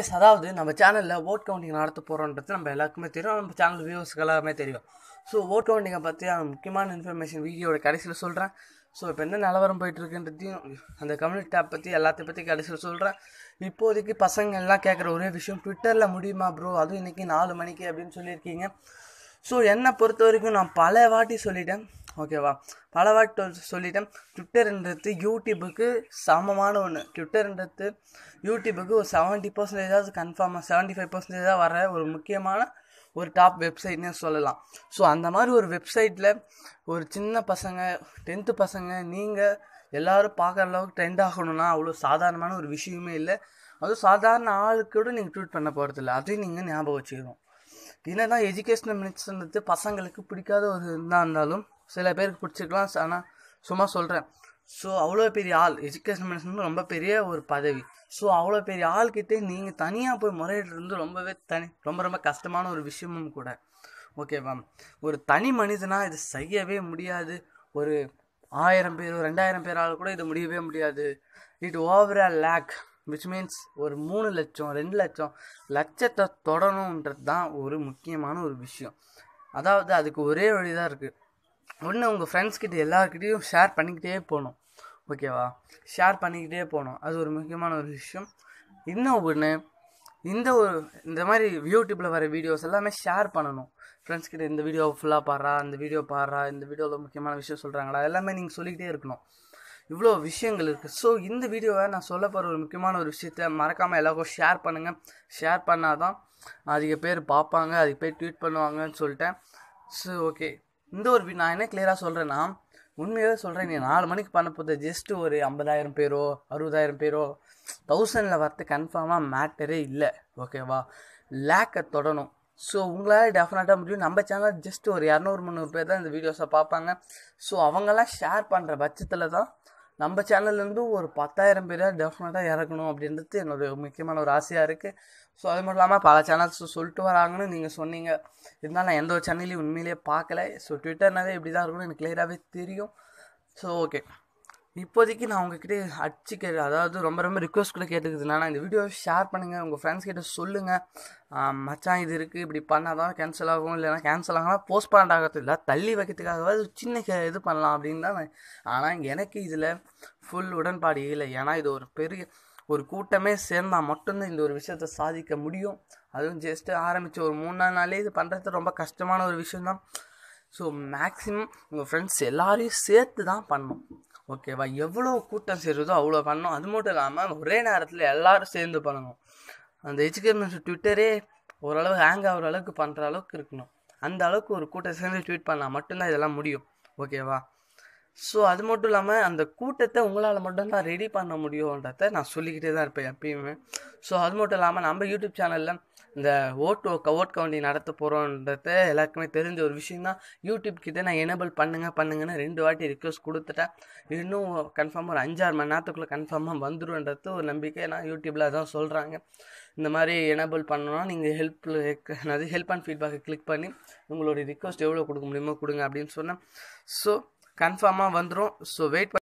S அதாவது நம்ம சேனலில் ஓட் கவுண்டிங் நடத்த போகிறோன்றது நம்ம எல்லாருக்குமே தெரியும் நம்ம சேனல் வியூவர்ஸ்க்கு எல்லாருமே தெரியும் ஸோ ஓட் கவுண்டிங்கை பற்றி அந்த முக்கியமான இன்ஃபர்மேஷன் வீடியோட கடைசியில் சொல்கிறேன் ஸோ இப்போ என்ன நிலவரம் போயிட்டுருக்குன்றதையும் அந்த கம்யூனிட்டி ஆப் பற்றி எல்லாத்தையும் பற்றி கடைசியில் சொல்கிறேன் இப்போதைக்கு பசங்க எல்லாம் கேட்குற ஒரே விஷயம் ட்விட்டரில் முடியுமா ப்ரோ அதுவும் இன்றைக்கி நாலு மணிக்கு அப்படின்னு சொல்லியிருக்கீங்க ஸோ என்னை பொறுத்த வரைக்கும் நான் பல வாட்டி சொல்லிட்டேன் ஓகேவா பல வாட்டு சொல்லிட்டேன் ட்விட்டர்ன்றது யூடியூபுக்கு சமமான ஒன்று ட்விட்டர்ன்றது யூடியூபுக்கு ஒரு செவன்ட்டி பர்சன்டேஜாவது கன்ஃபார்மாக செவன்ட்டி ஃபைவ் பர்சன்டேஜாக வர ஒரு முக்கியமான ஒரு டாப் வெப்சைட்னே சொல்லலாம் ஸோ அந்த மாதிரி ஒரு வெப்சைட்டில் ஒரு சின்ன பசங்க டென்த்து பசங்க நீங்கள் எல்லோரும் பார்க்குற அளவுக்கு ட்ரெண்ட் ஆகணும்னா அவ்வளோ சாதாரணமான ஒரு விஷயமே இல்லை அதுவும் சாதாரண ஆளுக்கு கூட நீங்கள் ட்வீட் பண்ண போகிறதில்ல அதையும் நீங்கள் ஞாபகம் வச்சுக்கணும் தான் எஜுகேஷனல் மினிஸ்டர்ன்றது பசங்களுக்கு பிடிக்காத ஒரு இருந்தால் இருந்தாலும் சில பேருக்கு பிடிச்சிருக்கலாம் ஆனால் சும்மா சொல்கிறேன் ஸோ அவ்வளோ பெரிய ஆள் எஜுகேஷன் மினிஸ்டர் ரொம்ப பெரிய ஒரு பதவி ஸோ அவ்வளோ பெரிய ஆள்கிட்ட நீங்கள் தனியாக போய் முறையிடுறது ரொம்பவே தனி ரொம்ப ரொம்ப கஷ்டமான ஒரு விஷயமும் கூட ஓகேவா ஒரு தனி மனிதனாக இது செய்யவே முடியாது ஒரு ஆயிரம் பேர் ரெண்டாயிரம் பேரால் கூட இது முடியவே முடியாது it's over a lake which means ஒரு மூணு லட்சம் ரெண்டு லட்சம் லட்சத்தை தொடணுன்றது தான் ஒரு முக்கியமான ஒரு விஷயம் அதாவது அதுக்கு ஒரே வழிதான் இருக்குது ஒன்று உங்கள் ஃப்ரெண்ட்ஸ்கிட்ட எல்லாருக்கிட்டேயும் ஷேர் பண்ணிக்கிட்டே போகணும் ஓகேவா ஷேர் பண்ணிக்கிட்டே போகணும் அது ஒரு முக்கியமான ஒரு விஷயம் இன்னும் ஒன்று இந்த ஒரு இந்த மாதிரி யூடியூப்பில் வர வீடியோஸ் எல்லாமே ஷேர் பண்ணணும் ஃப்ரெண்ட்ஸ் கிட்ட இந்த வீடியோ ஃபுல்லாக பாடுறா இந்த வீடியோ பாடுறா இந்த வீடியோவில் முக்கியமான விஷயம் சொல்கிறாங்களா எல்லாமே நீங்கள் சொல்லிக்கிட்டே இருக்கணும் இவ்வளோ விஷயங்கள் இருக்குது ஸோ இந்த வீடியோவை நான் சொல்ல போகிற ஒரு முக்கியமான ஒரு விஷயத்த மறக்காமல் எல்லாருக்கும் ஷேர் பண்ணுங்கள் ஷேர் பண்ணால் தான் அதிக பேர் பார்ப்பாங்க அதுக்கு பேர் ட்வீட் பண்ணுவாங்கன்னு சொல்லிட்டேன் ஸோ ஓகே இந்த ஒரு நான் என்ன கிளியராக சொல்கிறேன்னா உண்மையாகவே சொல்கிறேன் நீ நாலு மணிக்கு பண்ண போது ஜஸ்ட்டு ஒரு ஐம்பதாயிரம் பேரோ அறுபதாயிரம் பேரோ தௌசண்டில் வரது கன்ஃபார்மாக மேட்டரே இல்லை ஓகேவா லேக்கை தொடணும் ஸோ உங்களால் டெஃபினட்டாக முடியும் நம்ம சேனல் ஜஸ்ட் ஒரு இரநூறு முந்நூறு பேர் தான் இந்த வீடியோஸை பார்ப்பாங்க ஸோ அவங்கெல்லாம் ஷேர் பண்ணுற பட்சத்தில் தான் நம்ம சேனல்லேருந்து ஒரு பத்தாயிரம் பேர் டெஃபினட்டாக இறக்கணும் அப்படின்றது என்னோட முக்கியமான ஒரு ஆசையாக இருக்குது ஸோ அது மட்டும் இல்லாமல் பல சேனல்ஸ் சொல்லிட்டு வராங்கன்னு நீங்கள் சொன்னீங்க இருந்தாலும் நான் எந்த ஒரு சேனலையும் உண்மையிலேயே பார்க்கல ஸோ ட்விட்டர்னாவே இப்படி தான் இருக்கணும்னு எனக்கு கிளியராகவே தெரியும் ஸோ ஓகே இப்போதைக்கு நான் உங்ககிட்ட அடிச்சு கே அதாவது ரொம்ப ரொம்ப ரிக்வஸ்ட் கூட கேட்டுக்குது இல்லைனா இந்த வீடியோ ஷேர் பண்ணுங்கள் உங்கள் ஃப்ரெண்ட்ஸ் கிட்ட சொல்லுங்கள் மச்சான் இது இருக்குது இப்படி பண்ணால் தான் கேன்சல் ஆகும் இல்லைனா கேன்சல் ஆகும்னா போஸ்ட் பண்ணாகிறது இல்லை தள்ளி வைக்கிறதுக்காகவாது சின்ன இது பண்ணலாம் அப்படின்னு தான் ஆனால் எனக்கு இதில் ஃபுல் உடன்பாடு இல்லை ஏன்னா இது ஒரு பெரிய ஒரு கூட்டமே சேர்ந்தால் மட்டும்தான் இந்த ஒரு விஷயத்த சாதிக்க முடியும் அதுவும் ஜஸ்ட்டு ஆரம்பித்த ஒரு மூணு நாலு நாளே இது பண்ணுறது ரொம்ப கஷ்டமான ஒரு விஷயந்தான் ஸோ மேக்ஸிமம் உங்கள் ஃப்ரெண்ட்ஸ் எல்லாரையும் சேர்த்து தான் பண்ணணும் ஓகேவா எவ்வளோ கூட்டம் சேருதோ அவ்வளோ பண்ணணும் அது மட்டும் இல்லாமல் ஒரே நேரத்தில் எல்லோரும் சேர்ந்து பண்ணணும் அந்த எஜுகேஷன் மினிஸ்டர் ட்விட்டரே ஓரளவு ஹேங் ஆகிற அளவுக்கு பண்ணுற அளவுக்கு இருக்கணும் அந்த அளவுக்கு ஒரு கூட்டம் சேர்ந்து ட்வீட் பண்ணால் மட்டும்தான் இதெல்லாம் முடியும் ஓகேவா ஸோ அது மட்டும் இல்லாமல் அந்த கூட்டத்தை உங்களால் மட்டும்தான் ரெடி பண்ண முடியும்ன்றத நான் சொல்லிக்கிட்டே தான் இருப்பேன் எப்பயுமே ஸோ அது மட்டும் இல்லாமல் நம்ம யூடியூப் சேனலில் இந்த ஓட்டு ஓட் கவுண்டி நடத்த போகிறோன்றது எல்லாருக்குமே தெரிஞ்ச ஒரு விஷயம் தான் யூடியூப் கிட்டே நான் எனேபிள் பண்ணுங்க பண்ணுங்கன்னு ரெண்டு வாட்டி ரிக்வஸ்ட் கொடுத்துட்டேன் இன்னும் கன்ஃபார்மாக ஒரு அஞ்சாறு மணி நேரத்துக்குள்ளே கன்ஃபார்மாக வந்துடும்ன்றது ஒரு நம்பிக்கை நான் யூடியூப்பில் அதான் சொல்கிறாங்க இந்த மாதிரி எனேபிள் பண்ணணும்னா நீங்கள் ஹெல்ப்பில் அதாவது ஹெல்ப் அண்ட் ஃபீட்பேக்கை கிளிக் பண்ணி உங்களுடைய ரிக்வஸ்ட் எவ்வளோ கொடுக்க முடியுமோ கொடுங்க அப்படின்னு சொன்னேன் ஸோ கன்ஃபார்மாக வந்துடும் ஸோ வெயிட்